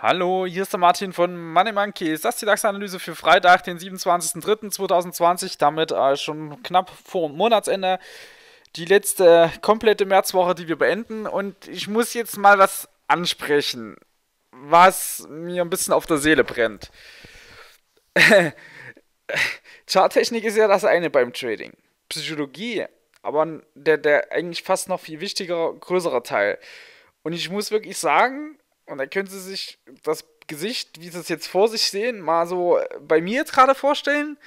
Hallo, hier ist der Martin von Money Monkeys. Das ist die DAX-Analyse für Freitag, den 27.03.2020, damit äh, schon knapp vor Monatsende. Die letzte äh, komplette Märzwoche, die wir beenden. Und ich muss jetzt mal was ansprechen, was mir ein bisschen auf der Seele brennt. Charttechnik ist ja das eine beim Trading. Psychologie, aber der, der eigentlich fast noch viel wichtiger, größerer Teil. Und ich muss wirklich sagen, und dann können Sie sich das Gesicht, wie Sie es jetzt vor sich sehen, mal so äh, bei mir jetzt gerade vorstellen.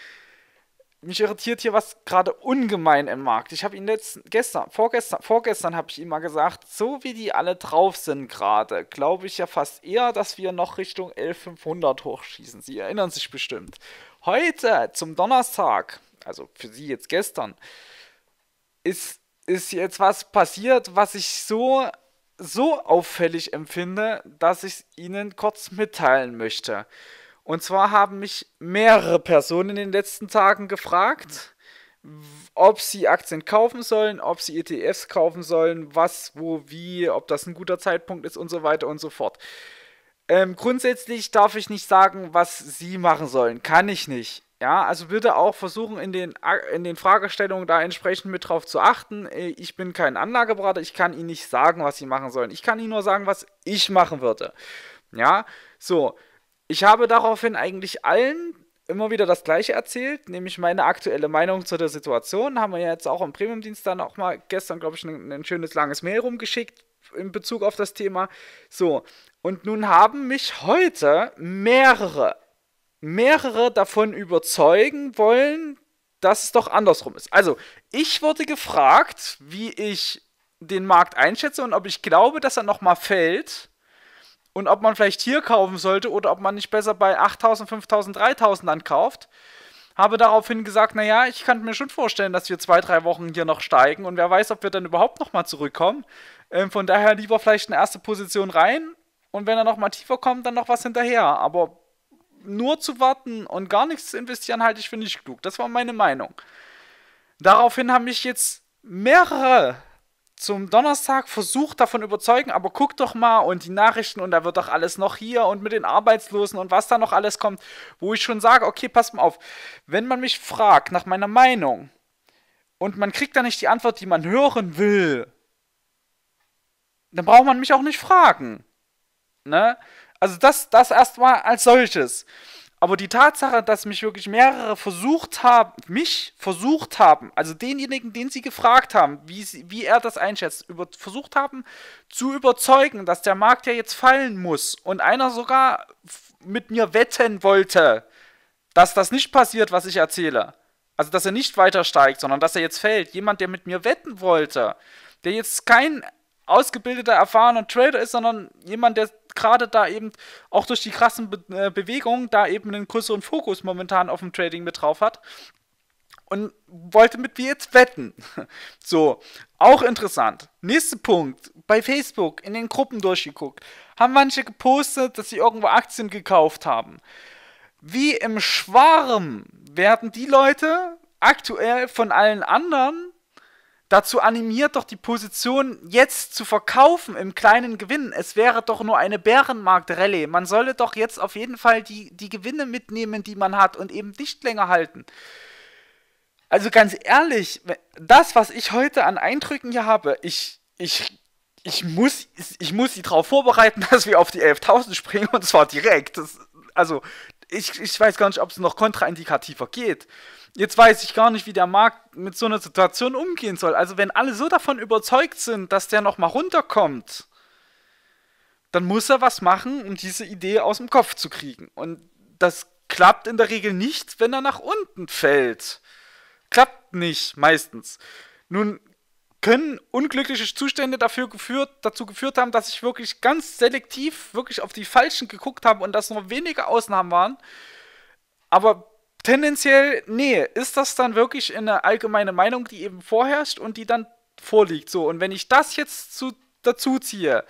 Mich irritiert hier was gerade ungemein im Markt. Ich habe Ihnen letzten, gestern, vorgestern, vorgestern habe ich Ihnen mal gesagt, so wie die alle drauf sind gerade, glaube ich ja fast eher, dass wir noch Richtung 11500 hochschießen. Sie erinnern sich bestimmt. Heute, zum Donnerstag, also für Sie jetzt gestern, ist, ist jetzt was passiert, was ich so so auffällig empfinde, dass ich es Ihnen kurz mitteilen möchte. Und zwar haben mich mehrere Personen in den letzten Tagen gefragt, ob sie Aktien kaufen sollen, ob sie ETFs kaufen sollen, was, wo, wie, ob das ein guter Zeitpunkt ist und so weiter und so fort. Ähm, grundsätzlich darf ich nicht sagen, was sie machen sollen. Kann ich nicht. Ja, also bitte auch versuchen, in den, in den Fragestellungen da entsprechend mit drauf zu achten. Äh, ich bin kein Anlageberater, ich kann Ihnen nicht sagen, was Sie machen sollen. Ich kann Ihnen nur sagen, was ich machen würde. Ja, so. Ich habe daraufhin eigentlich allen immer wieder das Gleiche erzählt, nämlich meine aktuelle Meinung zu der Situation. Haben wir jetzt auch im Premium-Dienst dann auch mal gestern, glaube ich, ein, ein schönes langes Mail rumgeschickt in Bezug auf das Thema. So, und nun haben mich heute mehrere mehrere davon überzeugen wollen, dass es doch andersrum ist. Also, ich wurde gefragt, wie ich den Markt einschätze und ob ich glaube, dass er nochmal fällt und ob man vielleicht hier kaufen sollte oder ob man nicht besser bei 8000, 5000, 3000 dann kauft. Habe daraufhin gesagt, naja, ich kann mir schon vorstellen, dass wir zwei, drei Wochen hier noch steigen und wer weiß, ob wir dann überhaupt nochmal zurückkommen. Ähm, von daher lieber vielleicht eine erste Position rein und wenn er nochmal tiefer kommt, dann noch was hinterher. Aber nur zu warten und gar nichts zu investieren, halte ich für nicht klug. Das war meine Meinung. Daraufhin haben mich jetzt mehrere zum Donnerstag versucht davon überzeugen, aber guck doch mal und die Nachrichten und da wird doch alles noch hier und mit den Arbeitslosen und was da noch alles kommt, wo ich schon sage, okay, passt mal auf, wenn man mich fragt nach meiner Meinung und man kriegt da nicht die Antwort, die man hören will, dann braucht man mich auch nicht fragen. Ne? Also das, das erstmal als solches. Aber die Tatsache, dass mich wirklich mehrere versucht haben, mich versucht haben, also denjenigen, den sie gefragt haben, wie, sie, wie er das einschätzt, über, versucht haben zu überzeugen, dass der Markt ja jetzt fallen muss und einer sogar mit mir wetten wollte, dass das nicht passiert, was ich erzähle. Also dass er nicht weiter steigt, sondern dass er jetzt fällt. Jemand, der mit mir wetten wollte, der jetzt kein ausgebildeter, erfahrener Trader ist, sondern jemand, der gerade da eben auch durch die krassen Be äh, Bewegungen da eben einen größeren Fokus momentan auf dem Trading mit drauf hat. Und wollte mit mir jetzt wetten. So, auch interessant. Nächster Punkt. Bei Facebook in den Gruppen durchgeguckt. Haben manche gepostet, dass sie irgendwo Aktien gekauft haben. Wie im Schwarm werden die Leute aktuell von allen anderen dazu animiert doch die Position jetzt zu verkaufen im kleinen Gewinn. Es wäre doch nur eine Bärenmarkt-Rallye. Man solle doch jetzt auf jeden Fall die, die Gewinne mitnehmen, die man hat und eben nicht länger halten. Also ganz ehrlich, das, was ich heute an Eindrücken hier habe, ich, ich, ich muss, ich muss sie darauf vorbereiten, dass wir auf die 11.000 springen und zwar direkt. Das, also ich, ich weiß gar nicht, ob es noch kontraindikativer geht. Jetzt weiß ich gar nicht, wie der Markt mit so einer Situation umgehen soll. Also wenn alle so davon überzeugt sind, dass der nochmal runterkommt, dann muss er was machen, um diese Idee aus dem Kopf zu kriegen. Und das klappt in der Regel nicht, wenn er nach unten fällt. Klappt nicht, meistens. Nun können unglückliche Zustände dafür geführt, dazu geführt haben, dass ich wirklich ganz selektiv wirklich auf die Falschen geguckt habe und dass nur wenige Ausnahmen waren. Aber tendenziell, nee, ist das dann wirklich eine allgemeine Meinung, die eben vorherrscht und die dann vorliegt. So, und wenn ich das jetzt zu, dazu ziehe,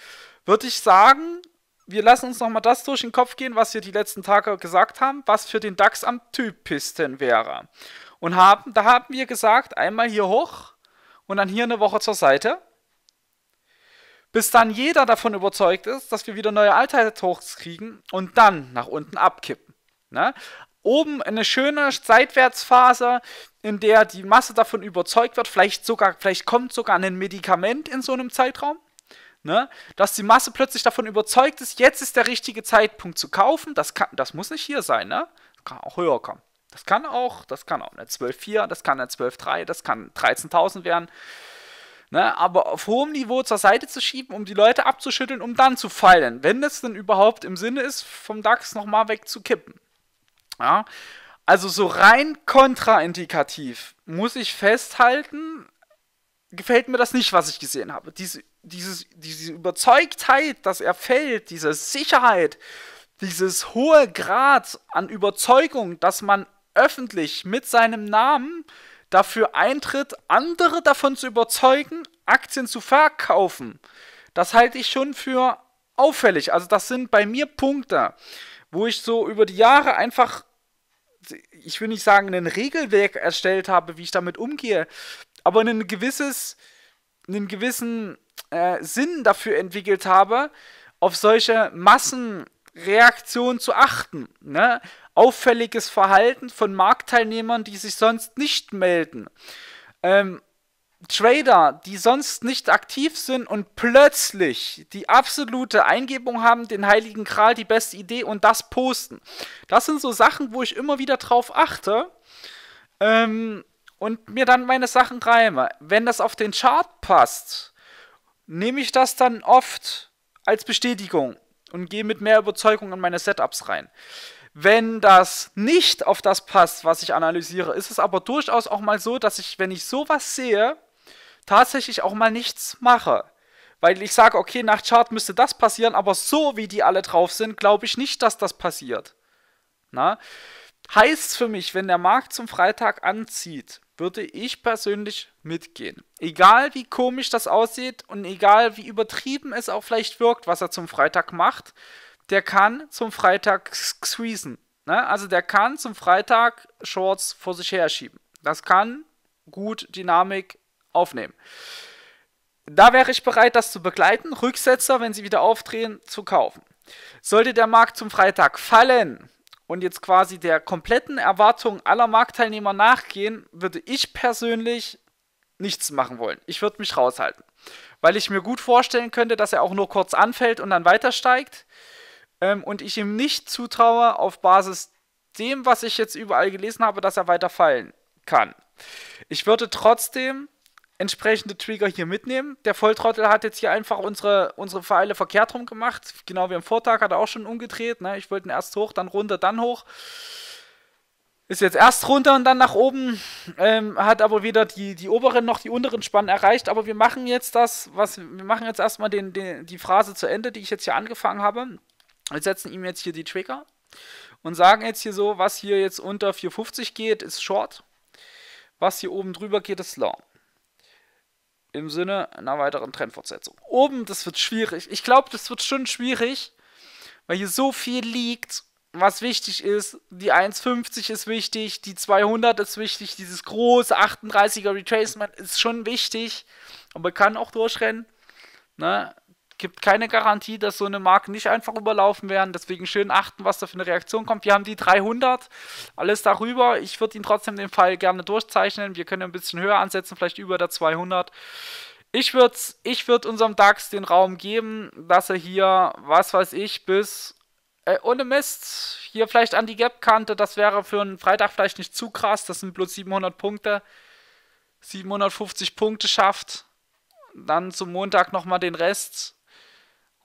würde ich sagen, wir lassen uns nochmal das durch den Kopf gehen, was wir die letzten Tage gesagt haben, was für den DAX am typischsten wäre. Und haben, da haben wir gesagt, einmal hier hoch und dann hier eine Woche zur Seite. Bis dann jeder davon überzeugt ist, dass wir wieder neue Allzeithochs kriegen und dann nach unten abkippen. Ne? oben eine schöne Seitwärtsphase, in der die Masse davon überzeugt wird, vielleicht sogar, vielleicht kommt sogar ein Medikament in so einem Zeitraum. Ne? Dass die Masse plötzlich davon überzeugt ist, jetzt ist der richtige Zeitpunkt zu kaufen. Das, kann, das muss nicht hier sein, ne? Das kann auch höher kommen. Das kann auch, das kann auch eine 12,4, das kann eine 12,3, das kann 13.000 werden. Ne? Aber auf hohem Niveau zur Seite zu schieben, um die Leute abzuschütteln, um dann zu fallen, wenn es denn überhaupt im Sinne ist, vom DAX nochmal wegzukippen. Ja? Also so rein kontraindikativ muss ich festhalten, gefällt mir das nicht, was ich gesehen habe. Diese, dieses, diese Überzeugtheit, dass er fällt, diese Sicherheit, dieses hohe Grad an Überzeugung, dass man öffentlich mit seinem Namen dafür eintritt, andere davon zu überzeugen, Aktien zu verkaufen. Das halte ich schon für auffällig. Also das sind bei mir Punkte, wo ich so über die Jahre einfach ich will nicht sagen, ein Regelwerk erstellt habe, wie ich damit umgehe, aber ein gewisses, einen gewissen äh, Sinn dafür entwickelt habe, auf solche Massenreaktionen zu achten. Ne? Auffälliges Verhalten von Marktteilnehmern, die sich sonst nicht melden. Ähm, Trader, die sonst nicht aktiv sind und plötzlich die absolute Eingebung haben, den Heiligen Kral, die beste Idee und das posten. Das sind so Sachen, wo ich immer wieder drauf achte ähm, und mir dann meine Sachen reime. Wenn das auf den Chart passt, nehme ich das dann oft als Bestätigung und gehe mit mehr Überzeugung in meine Setups rein. Wenn das nicht auf das passt, was ich analysiere, ist es aber durchaus auch mal so, dass ich, wenn ich sowas sehe, tatsächlich auch mal nichts mache. Weil ich sage, okay, nach Chart müsste das passieren, aber so wie die alle drauf sind, glaube ich nicht, dass das passiert. Na? Heißt für mich, wenn der Markt zum Freitag anzieht, würde ich persönlich mitgehen. Egal wie komisch das aussieht und egal wie übertrieben es auch vielleicht wirkt, was er zum Freitag macht, der kann zum Freitag squeezen. Ne? Also der kann zum Freitag Shorts vor sich herschieben. Das kann gut Dynamik aufnehmen. Da wäre ich bereit, das zu begleiten, Rücksetzer, wenn sie wieder aufdrehen, zu kaufen. Sollte der Markt zum Freitag fallen und jetzt quasi der kompletten Erwartung aller Marktteilnehmer nachgehen, würde ich persönlich nichts machen wollen. Ich würde mich raushalten, weil ich mir gut vorstellen könnte, dass er auch nur kurz anfällt und dann weiter steigt ähm, und ich ihm nicht zutraue, auf Basis dem, was ich jetzt überall gelesen habe, dass er weiter fallen kann. Ich würde trotzdem entsprechende Trigger hier mitnehmen. Der Volltrottel hat jetzt hier einfach unsere, unsere Pfeile verkehrt rum gemacht. Genau wie am Vortag hat er auch schon umgedreht. Ne? Ich wollte ihn erst hoch, dann runter, dann hoch. Ist jetzt erst runter und dann nach oben. Ähm, hat aber weder die, die oberen noch die unteren Spannen erreicht. Aber wir machen jetzt das, was wir machen jetzt erstmal den, den, die Phrase zu Ende, die ich jetzt hier angefangen habe. Wir setzen ihm jetzt hier die Trigger und sagen jetzt hier so, was hier jetzt unter 450 geht, ist Short. Was hier oben drüber geht, ist Long im Sinne einer weiteren Trendfortsetzung. Oben, das wird schwierig. Ich glaube, das wird schon schwierig, weil hier so viel liegt, was wichtig ist. Die 1,50 ist wichtig, die 200 ist wichtig, dieses große 38er Retracement ist schon wichtig. Und man kann auch durchrennen. Ne? gibt keine Garantie, dass so eine Marke nicht einfach überlaufen werden. Deswegen schön achten, was da für eine Reaktion kommt. Wir haben die 300, alles darüber. Ich würde ihn trotzdem den Fall gerne durchzeichnen. Wir können ein bisschen höher ansetzen, vielleicht über der 200. Ich würde ich würd unserem DAX den Raum geben, dass er hier, was weiß ich, bis äh, ohne Mist, hier vielleicht an die Gap-Kante, das wäre für einen Freitag vielleicht nicht zu krass, das sind bloß 700 Punkte, 750 Punkte schafft, dann zum Montag nochmal den Rest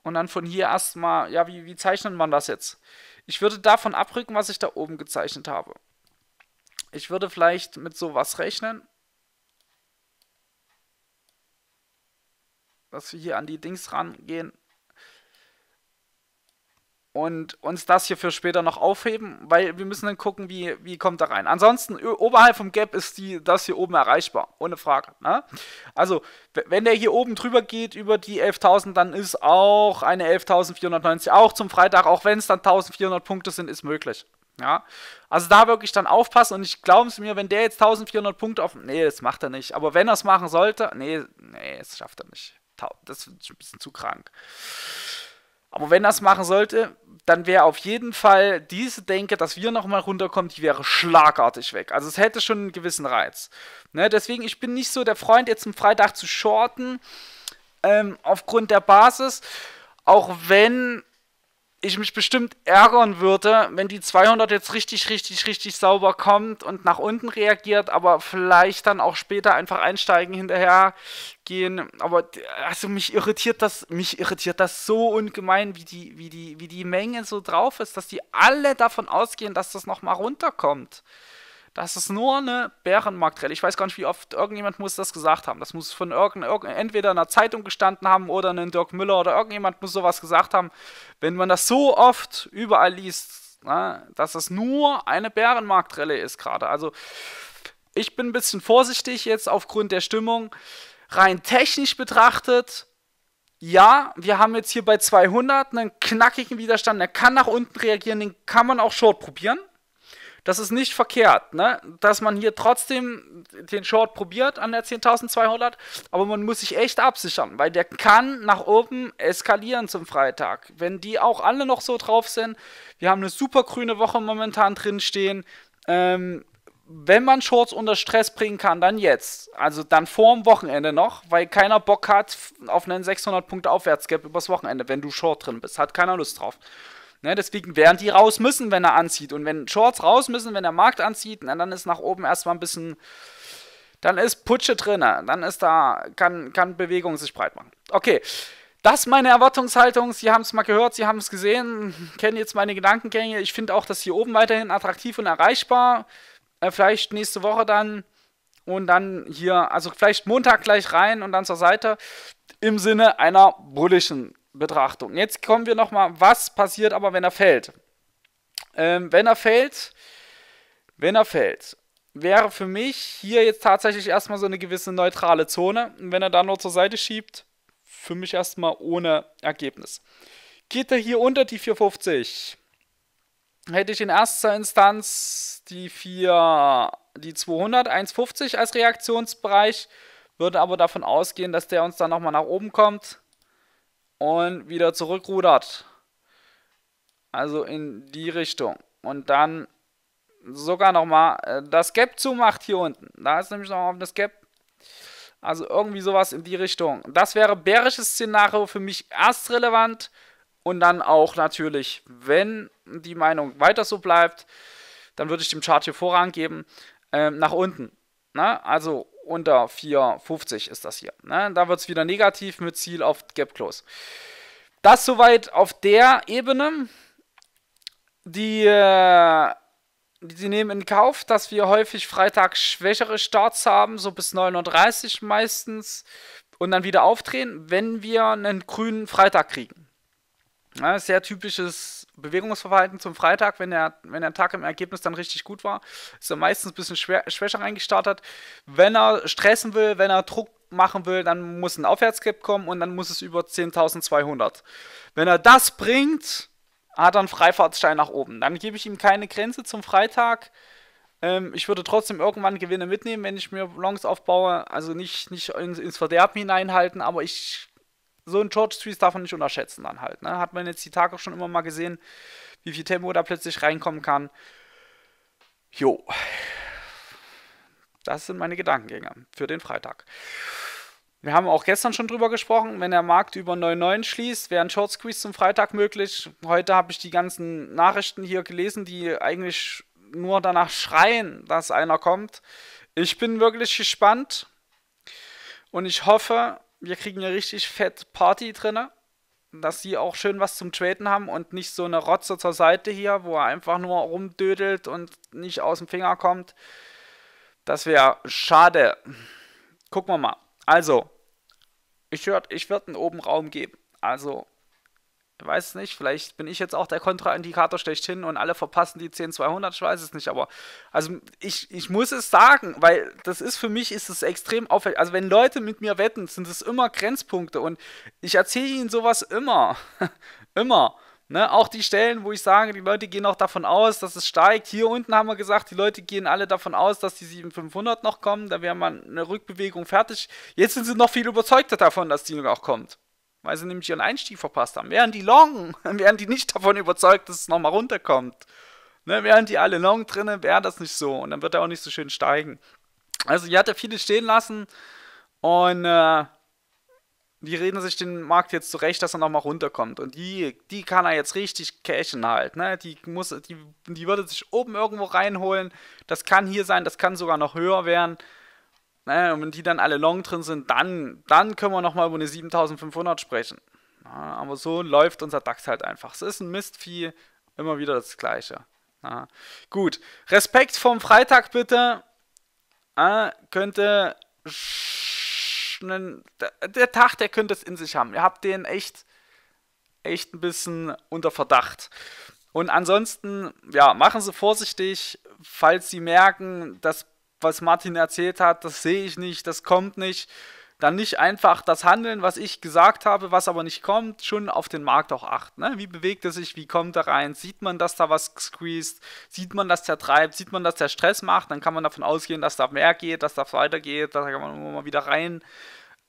und dann von hier erstmal, ja, wie, wie zeichnet man das jetzt? Ich würde davon abrücken, was ich da oben gezeichnet habe. Ich würde vielleicht mit sowas rechnen. Dass wir hier an die Dings rangehen und uns das hier für später noch aufheben, weil wir müssen dann gucken, wie, wie kommt da rein. Ansonsten, oberhalb vom Gap ist die, das hier oben erreichbar, ohne Frage. Ne? Also, wenn der hier oben drüber geht, über die 11.000, dann ist auch eine 11.490 auch zum Freitag, auch wenn es dann 1.400 Punkte sind, ist möglich. Ja, also da wirklich dann aufpassen und ich glaube es mir, wenn der jetzt 1400 Punkte auf. Nee, das macht er nicht. Aber wenn er es machen sollte, nee, nee, das schafft er nicht. Das ist ein bisschen zu krank. Aber wenn er es machen sollte, dann wäre auf jeden Fall diese Denke, dass wir nochmal runterkommen, die wäre schlagartig weg. Also es hätte schon einen gewissen Reiz. Ne? Deswegen, ich bin nicht so der Freund, jetzt am Freitag zu shorten, ähm, aufgrund der Basis, auch wenn ich mich bestimmt ärgern würde, wenn die 200 jetzt richtig, richtig, richtig sauber kommt und nach unten reagiert, aber vielleicht dann auch später einfach einsteigen, hinterher gehen. Aber also mich irritiert das, mich irritiert das so ungemein, wie die, wie die, wie die Menge so drauf ist, dass die alle davon ausgehen, dass das nochmal runterkommt. Das ist nur eine Bärenmarktrelle. Ich weiß gar nicht, wie oft irgendjemand muss das gesagt haben. Das muss von irgendeiner, entweder einer Zeitung gestanden haben oder einem Dirk Müller oder irgendjemand muss sowas gesagt haben. Wenn man das so oft überall liest, na, ne, dass es nur eine Bärenmarktrelle ist gerade. Also ich bin ein bisschen vorsichtig jetzt aufgrund der Stimmung. Rein technisch betrachtet, ja, wir haben jetzt hier bei 200 einen knackigen Widerstand. Der kann nach unten reagieren, den kann man auch short probieren das ist nicht verkehrt, ne? dass man hier trotzdem den Short probiert an der 10.200, aber man muss sich echt absichern, weil der kann nach oben eskalieren zum Freitag. Wenn die auch alle noch so drauf sind, wir haben eine super grüne Woche momentan drinstehen, ähm, wenn man Shorts unter Stress bringen kann, dann jetzt. Also dann vor dem Wochenende noch, weil keiner Bock hat auf einen 600 Punkte Aufwärtsgap übers Wochenende, wenn du Short drin bist. Hat keiner Lust drauf. Ne, deswegen werden die raus müssen, wenn er anzieht. Und wenn Shorts raus müssen, wenn der Markt anzieht, na, dann ist nach oben erstmal ein bisschen. Dann ist Putsche drin. Dann ist da, kann, kann Bewegung sich breit machen. Okay. Das ist meine Erwartungshaltung. Sie haben es mal gehört, Sie haben es gesehen, kennen jetzt meine Gedankengänge. Ich finde auch, das hier oben weiterhin attraktiv und erreichbar. Äh, vielleicht nächste Woche dann und dann hier, also vielleicht Montag gleich rein und dann zur Seite im Sinne einer bullischen Betrachtung. Jetzt kommen wir nochmal, was passiert aber, wenn er fällt? Ähm, wenn er fällt, wenn er fällt, wäre für mich hier jetzt tatsächlich erstmal so eine gewisse neutrale Zone. Und wenn er dann nur zur Seite schiebt, für mich erstmal ohne Ergebnis. Geht er hier unter die 450, hätte ich in erster Instanz die 4, die 200, 150 als Reaktionsbereich, würde aber davon ausgehen, dass der uns dann nochmal nach oben kommt und wieder zurückrudert. Also in die Richtung. Und dann sogar nochmal äh, das Gap zumacht hier unten. Da ist nämlich nochmal auf das Gap. Also irgendwie sowas in die Richtung. Das wäre bärisches Szenario für mich erst relevant. Und dann auch natürlich, wenn die Meinung weiter so bleibt, dann würde ich dem Chart hier Vorrang geben, ähm, nach unten. Na, also unter 4,50 ist das hier. Ne? Da wird es wieder negativ mit Ziel auf Gap Close. Das soweit auf der Ebene. Die, äh, die nehmen in Kauf, dass wir häufig Freitag schwächere Starts haben, so bis 9.30 meistens. Und dann wieder aufdrehen, wenn wir einen grünen Freitag kriegen. Ja, ne, sehr typisches Bewegungsverhalten zum Freitag, wenn der, wenn der Tag im Ergebnis dann richtig gut war, ist er meistens ein bisschen schwer, schwächer reingestartet. Wenn er stressen will, wenn er Druck machen will, dann muss ein Aufwärtskipp kommen und dann muss es über 10.200. Wenn er das bringt, hat er einen Freifahrtsstein nach oben. Dann gebe ich ihm keine Grenze zum Freitag. Ähm, ich würde trotzdem irgendwann Gewinne mitnehmen, wenn ich mir Longs aufbaue. Also nicht, nicht ins Verderben hineinhalten, aber ich so ein George Streets darf man nicht unterschätzen dann halt. Ne? Hat man jetzt die Tage schon immer mal gesehen, wie viel Tempo da plötzlich reinkommen kann. Jo. Das sind meine Gedankengänge für den Freitag. Wir haben auch gestern schon drüber gesprochen, wenn der Markt über 9,9 schließt, wäre ein Short Squeeze zum Freitag möglich. Heute habe ich die ganzen Nachrichten hier gelesen, die eigentlich nur danach schreien, dass einer kommt. Ich bin wirklich gespannt und ich hoffe, wir kriegen eine richtig fette Party drinne, dass sie auch schön was zum Traden haben und nicht so eine Rotze zur Seite hier, wo er einfach nur rumdödelt und nicht aus dem Finger kommt. Das wäre schade. Gucken wir mal. Also, ich, ich würde einen oben Raum geben. Also, weiß nicht, vielleicht bin ich jetzt auch der Kontraindikator schlechthin und alle verpassen die 10-200, ich weiß es nicht, aber also ich, ich muss es sagen, weil das ist für mich ist es extrem auffällig. Also wenn Leute mit mir wetten, sind es immer Grenzpunkte und ich erzähle ihnen sowas immer, immer. Ne, auch die Stellen, wo ich sage, die Leute gehen auch davon aus, dass es steigt. Hier unten haben wir gesagt, die Leute gehen alle davon aus, dass die 7500 noch kommen. Da wäre man eine Rückbewegung fertig. Jetzt sind sie noch viel überzeugter davon, dass die noch kommt weil sie nämlich ihren Einstieg verpasst haben. Wären die Long, wären die nicht davon überzeugt, dass es nochmal runterkommt. Ne, während die alle Long drinne, wäre das nicht so. Und dann wird er auch nicht so schön steigen. Also hier hat er viele stehen lassen und äh, die reden sich den Markt jetzt zurecht, dass er nochmal runterkommt. Und die, die kann er jetzt richtig cashen halt. Ne? Die, muss, die, die würde sich oben irgendwo reinholen. Das kann hier sein, das kann sogar noch höher werden. Ne? Und wenn die dann alle long drin sind, dann, dann können wir nochmal über eine 7500 sprechen. Ja, aber so läuft unser DAX halt einfach. Es ist ein Mistvieh, immer wieder das Gleiche. Ja. Gut, Respekt vom Freitag bitte. Ja, äh, könnte. Der Tag, der könnte es in sich haben. Ihr habt den echt, echt ein bisschen unter Verdacht. Und ansonsten, ja, machen Sie vorsichtig, falls Sie merken, dass was Martin erzählt hat, das sehe ich nicht, das kommt nicht. Dann nicht einfach das Handeln, was ich gesagt habe, was aber nicht kommt, schon auf den Markt auch achten. Ne? Wie bewegt er sich, wie kommt er rein? Sieht man, dass da was squeezed? Sieht man, dass der treibt? Sieht man, dass der Stress macht? Dann kann man davon ausgehen, dass da mehr geht, dass da weitergeht, da kann man immer mal wieder rein.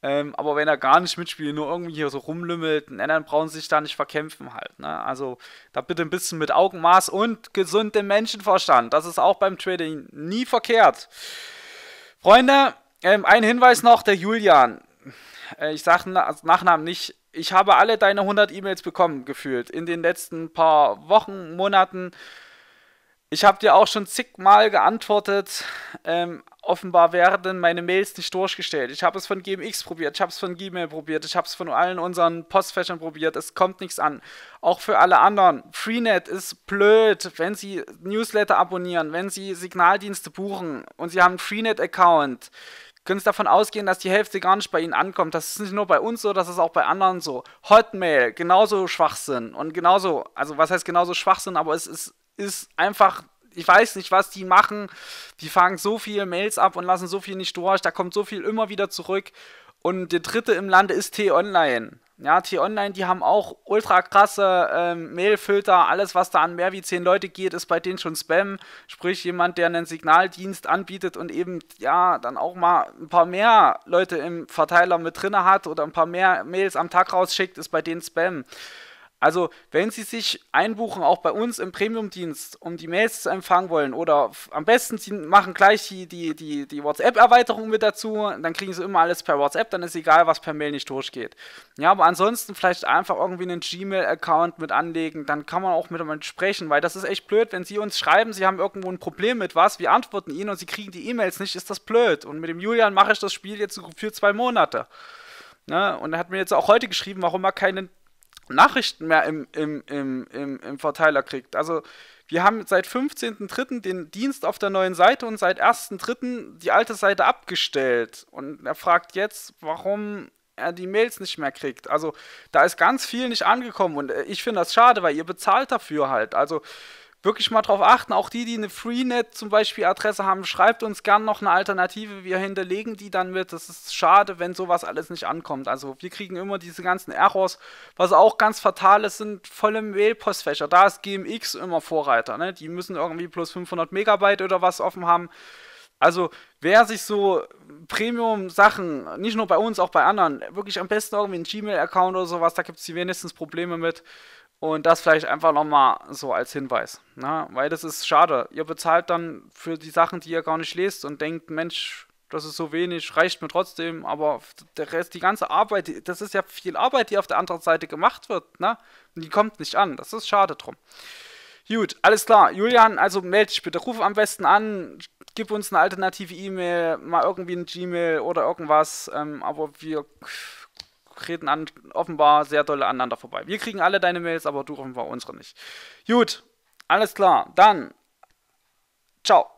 Ähm, aber wenn er gar nicht mitspielt, nur irgendwie hier so rumlümmelt, und anderen brauchen sich da nicht verkämpfen halt. Ne? Also da bitte ein bisschen mit Augenmaß und gesundem Menschenverstand. Das ist auch beim Trading nie verkehrt. Freunde, ähm, ein Hinweis noch, der Julian. Äh, ich sage na Nachnamen nicht. Ich habe alle deine 100 E-Mails bekommen, gefühlt, in den letzten paar Wochen, Monaten. Ich habe dir auch schon zigmal geantwortet. Ähm, offenbar werden meine Mails nicht durchgestellt. Ich habe es von GMX probiert, ich habe es von Gmail probiert, ich habe es von allen unseren Postfächern probiert. Es kommt nichts an. Auch für alle anderen. Freenet ist blöd, wenn Sie Newsletter abonnieren, wenn Sie Signaldienste buchen und Sie haben einen Freenet-Account. Können Sie davon ausgehen, dass die Hälfte gar nicht bei Ihnen ankommt? Das ist nicht nur bei uns so, das ist auch bei anderen so. Hotmail, genauso Schwachsinn. Und genauso, also was heißt genauso Schwachsinn, aber es ist ist einfach ich weiß nicht, was die machen. Die fangen so viele Mails ab und lassen so viel nicht durch. Da kommt so viel immer wieder zurück. Und der dritte im Lande ist T-Online. Ja, T-Online, die haben auch ultra krasse ähm, Mailfilter. Alles, was da an mehr wie zehn Leute geht, ist bei denen schon Spam. Sprich, jemand, der einen Signaldienst anbietet und eben, ja, dann auch mal ein paar mehr Leute im Verteiler mit drin hat oder ein paar mehr Mails am Tag rausschickt, ist bei denen Spam. Also, wenn Sie sich einbuchen, auch bei uns im Premium-Dienst, um die Mails zu empfangen wollen, oder am besten, Sie machen gleich die, die, die, die WhatsApp-Erweiterung mit dazu, dann kriegen Sie immer alles per WhatsApp, dann ist egal, was per Mail nicht durchgeht. Ja, aber ansonsten vielleicht einfach irgendwie einen Gmail-Account mit anlegen, dann kann man auch mit jemandem sprechen, weil das ist echt blöd, wenn Sie uns schreiben, Sie haben irgendwo ein Problem mit was, wir antworten Ihnen und Sie kriegen die E-Mails nicht, ist das blöd. Und mit dem Julian mache ich das Spiel jetzt für zwei Monate. Ne? Und er hat mir jetzt auch heute geschrieben, warum er keinen Nachrichten mehr im, im, im, im, im Verteiler kriegt. Also wir haben seit 15.3. den Dienst auf der neuen Seite und seit 1.3. die alte Seite abgestellt. Und er fragt jetzt, warum er die Mails nicht mehr kriegt. Also da ist ganz viel nicht angekommen und äh, ich finde das schade, weil ihr bezahlt dafür halt. Also wirklich mal drauf achten. Auch die, die eine Freenet zum Beispiel Adresse haben, schreibt uns gern noch eine Alternative. Wir hinterlegen die dann mit. Das ist schade, wenn sowas alles nicht ankommt. Also wir kriegen immer diese ganzen Errors. Was auch ganz fatal ist, sind volle Mailpostfächer. Da ist GMX immer Vorreiter. Ne? Die müssen irgendwie plus 500 Megabyte oder was offen haben. Also wer sich so Premium-Sachen, nicht nur bei uns, auch bei anderen, wirklich am besten irgendwie einen Gmail-Account oder sowas, da gibt es die wenigstens Probleme mit. Und das vielleicht einfach nochmal so als Hinweis. Ne? Weil das ist schade. Ihr bezahlt dann für die Sachen, die ihr gar nicht lest und denkt, Mensch, das ist so wenig, reicht mir trotzdem, aber der Rest, die ganze Arbeit, das ist ja viel Arbeit, die auf der anderen Seite gemacht wird, ne? Und die kommt nicht an. Das ist schade drum. Gut, alles klar. Julian, also melde dich bitte. Ruf am besten an, gib uns eine alternative E-Mail, mal irgendwie ein Gmail oder irgendwas, ähm, aber wir reden an, offenbar sehr doll aneinander vorbei. Wir kriegen alle deine Mails, aber du offenbar unsere nicht. Gut, alles klar. Dann, ciao.